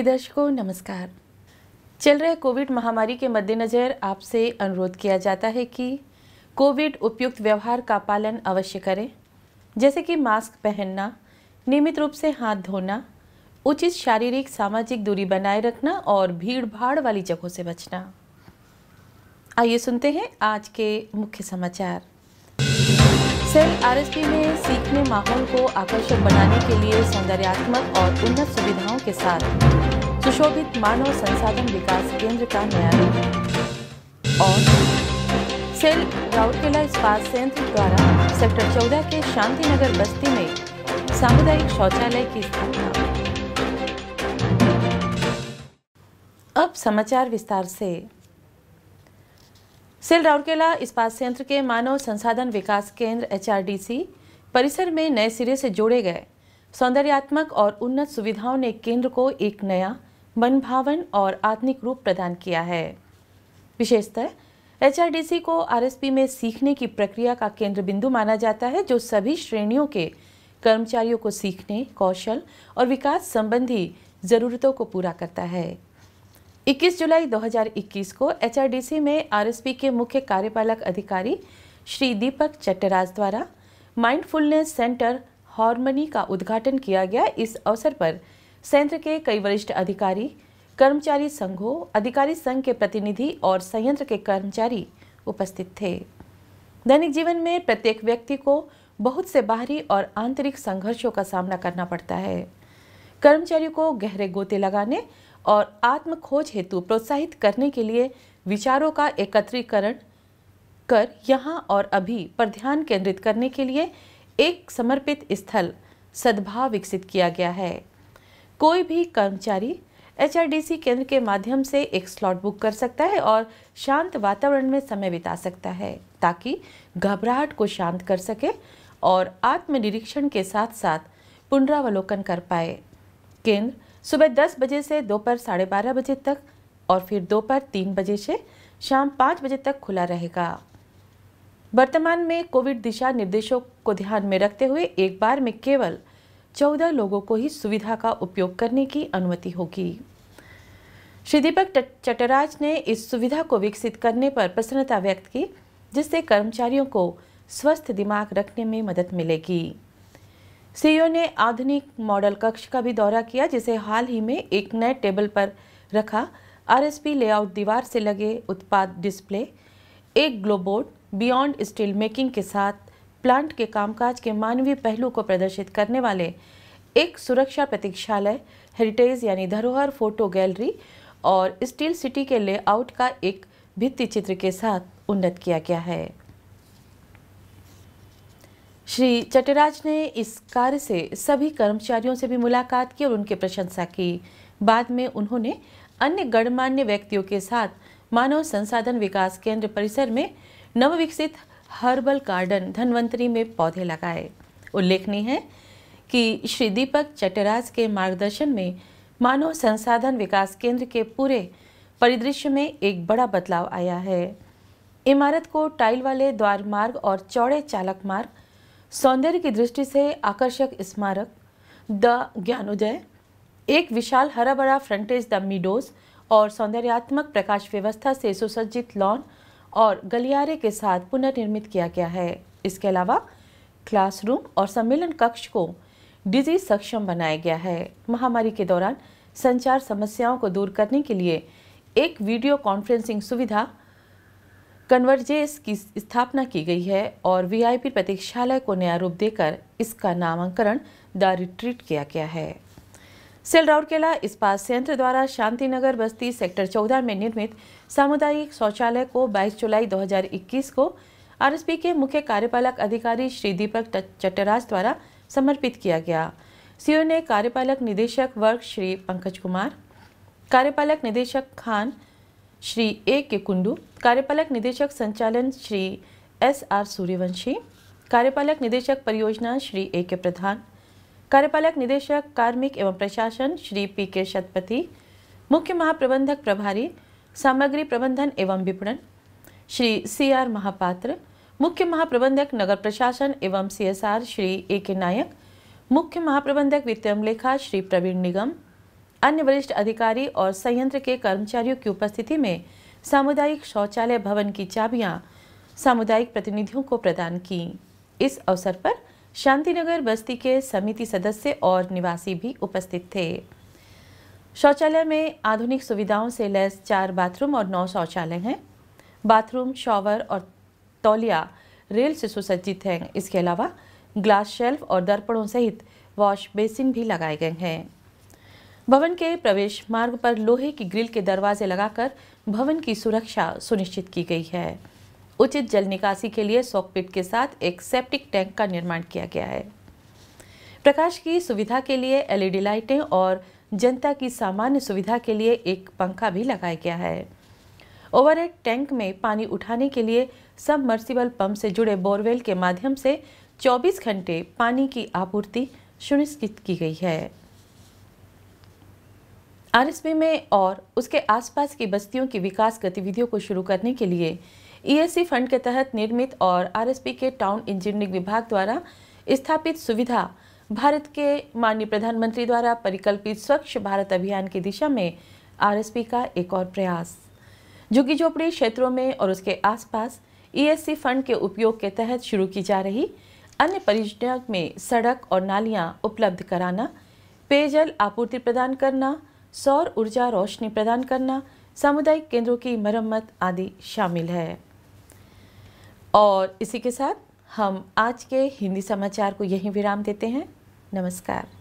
प्रिय दर्शकों नमस्कार चल रहे कोविड महामारी के मद्देनज़र आपसे अनुरोध किया जाता है कि कोविड उपयुक्त व्यवहार का पालन अवश्य करें जैसे कि मास्क पहनना नियमित रूप से हाथ धोना उचित शारीरिक सामाजिक दूरी बनाए रखना और भीड़ भाड़ वाली जगहों से बचना आइए सुनते हैं आज के मुख्य समाचार सेल आरएसपी में सीखने माहौल को आकर्षक बनाने के लिए सौंदर्यात्मक और उन्नत सुविधाओं के साथ सुशोभित मानव संसाधन विकास केंद्र का नया रूप और सेल राउरकेला इस्पात संयंत्र द्वारा सेक्टर चौदह के शांति नगर बस्ती में सामुदायिक शौचालय की स्थापना अब समाचार विस्तार से सेल राउरकेला इस्पात संयंत्र के मानव संसाधन विकास केंद्र एच परिसर में नए सिरे से जोड़े गए सौंदर्यात्मक और उन्नत सुविधाओं ने केंद्र को एक नया मनभावन और आत्मिक रूप प्रदान किया है विशेषतः एचआरडीसी को आर में सीखने की प्रक्रिया का केंद्र बिंदु माना जाता है जो सभी श्रेणियों के कर्मचारियों को सीखने कौशल और विकास संबंधी ज़रूरतों को पूरा करता है 21 जुलाई 2021 को एचआरडीसी में आरएसपी के मुख्य कार्यपालक अधिकारी श्री दीपक चट्टराज द्वारा माइंडफुलनेस सेंटर हारमनी का उद्घाटन किया गया इस अवसर पर सेंटर के कई वरिष्ठ अधिकारी कर्मचारी संघों अधिकारी संघ के प्रतिनिधि और संयंत्र के कर्मचारी उपस्थित थे दैनिक जीवन में प्रत्येक व्यक्ति को बहुत से बाहरी और आंतरिक संघर्षों का सामना करना पड़ता है कर्मचारियों को गहरे गोते लगाने और आत्म खोज हेतु प्रोत्साहित करने के लिए विचारों का एकत्रीकरण कर यहाँ और अभी पर ध्यान केंद्रित करने के लिए एक समर्पित स्थल सद्भाव विकसित किया गया है कोई भी कर्मचारी एच केंद्र के माध्यम से एक स्लॉट बुक कर सकता है और शांत वातावरण में समय बिता सकता है ताकि घबराहट को शांत कर सके और आत्मनिरीक्षण के साथ साथ पुनरावलोकन कर पाए केंद्र सुबह दस बजे से दोपहर साढ़े बारह बजे तक और फिर दोपहर तीन बजे से शाम पाँच बजे तक खुला रहेगा वर्तमान में कोविड दिशा निर्देशों को ध्यान में रखते हुए एक बार में केवल चौदह लोगों को ही सुविधा का उपयोग करने की अनुमति होगी श्री दीपक चटराज ने इस सुविधा को विकसित करने पर प्रसन्नता व्यक्त की जिससे कर्मचारियों को स्वस्थ दिमाग रखने में मदद मिलेगी सीईओ ने आधुनिक मॉडल कक्ष का भी दौरा किया जिसे हाल ही में एक नए टेबल पर रखा आरएसपी लेआउट दीवार से लगे उत्पाद डिस्प्ले एक ग्लोबोर्ड बियॉन्ड स्टील मेकिंग के साथ प्लांट के कामकाज के मानवीय पहलू को प्रदर्शित करने वाले एक सुरक्षा प्रतीक्षालय हेरिटेज यानी धरोहर फोटो गैलरी और स्टील सिटी के लेआउट का एक भित्ति चित्र के साथ उन्नत किया गया है श्री चटराज ने इस कार्य से सभी कर्मचारियों से भी मुलाकात की और उनकी प्रशंसा की बाद में उन्होंने अन्य गणमान्य व्यक्तियों के साथ मानव संसाधन विकास केंद्र परिसर में नवविकसित हर्बल गार्डन धनवंतरी में पौधे लगाए उल्लेखनीय है कि श्री दीपक चटराज के मार्गदर्शन में मानव संसाधन विकास केंद्र के पूरे परिदृश्य में एक बड़ा बदलाव आया है इमारत को टाइल वाले द्वार मार्ग और चौड़े चालक मार्ग सौंदर्य की दृष्टि से आकर्षक स्मारक द ज्ञानोदय एक विशाल हरा भरा फ्रंटेज द मीडोज और सौंदर्यात्मक प्रकाश व्यवस्था से सुसज्जित लॉन और गलियारे के साथ पुनर्निर्मित किया गया है इसके अलावा क्लासरूम और सम्मेलन कक्ष को डिजी सक्षम बनाया गया है महामारी के दौरान संचार समस्याओं को दूर करने के लिए एक वीडियो कॉन्फ्रेंसिंग सुविधा कन्वर्जेस की स्थापना की गई है और वीआईपी प्रतीक्षालय को नया रूप देकर इसका नामांकरण द रिट्रीट किया गया है सेल राउरकेला इस्पात संयंत्र द्वारा शांतिनगर बस्ती सेक्टर चौदह में निर्मित सामुदायिक शौचालय को 22 जुलाई 2021 को आरएसपी के मुख्य कार्यपालक अधिकारी श्री दीपक चट्टराज द्वारा समर्पित किया गया सीओ ने कार्यपालक निदेशक वर्ग श्री पंकज कुमार कार्यपालक निदेशक खान श्री ए के कुंडू कार्यपालक निदेशक संचालन श्री एस आर सूर्यवंशी कार्यपालक निदेशक परियोजना श्री ए के प्रधान कार्यपालक निदेशक कार्मिक एवं प्रशासन श्री पी के शतपथी मुख्य महाप्रबंधक प्रभारी सामग्री प्रबंधन एवं विपणन श्री सी आर महापात्र मुख्य महाप्रबंधक नगर प्रशासन एवं C S R Shri A K Nayak मुख्य महाप्रबंधक वित्तीय लेखा श्री प्रवीण निगम अन्य वरिष्ठ अधिकारी और संयंत्र के कर्मचारियों की उपस्थिति में सामुदायिक शौचालय भवन की चाबियां सामुदायिक प्रतिनिधियों को प्रदान की इस अवसर पर शांतिनगर बस्ती के समिति सदस्य और निवासी भी उपस्थित थे शौचालय में आधुनिक सुविधाओं से लैस चार बाथरूम और नौ शौचालय हैं बाथरूम शॉवर और तौलिया रेल से सुसज्जित हैं इसके अलावा ग्लास शेल्फ और दर्पणों सहित वॉश बेसिन भी लगाए गए हैं भवन के प्रवेश मार्ग पर लोहे की ग्रिल के दरवाजे लगाकर भवन की सुरक्षा सुनिश्चित की गई है उचित जल निकासी के लिए सॉकपिट के साथ एक सेप्टिक टैंक का निर्माण किया गया है प्रकाश की सुविधा के लिए एलईडी लाइटें और जनता की सामान्य सुविधा के लिए एक पंखा भी लगाया गया है ओवरहेड टैंक में पानी उठाने के लिए सब मर्सिबल पंप से जुड़े बोरवेल के माध्यम से 24 घंटे पानी की आपूर्ति सुनिश्चित की गई है आरएसपी में और उसके आसपास की बस्तियों की विकास गतिविधियों को शुरू करने के लिए ईएससी e फंड के तहत निर्मित और आरएसपी के टाउन इंजीनियरिंग विभाग द्वारा स्थापित सुविधा भारत के माननीय प्रधानमंत्री द्वारा परिकल्पित स्वच्छ भारत अभियान की दिशा में आरएसपी का एक और प्रयास झुग्गी झोपड़ी क्षेत्रों में और उसके आसपास ईएससी e फंड के उपयोग के तहत शुरू की जा रही अन्य परियोजना में सड़क और नालियाँ उपलब्ध कराना पेयजल आपूर्ति प्रदान करना सौर ऊर्जा रोशनी प्रदान करना सामुदायिक केंद्रों की मरम्मत आदि शामिल है और इसी के साथ हम आज के हिंदी समाचार को यहीं विराम देते हैं नमस्कार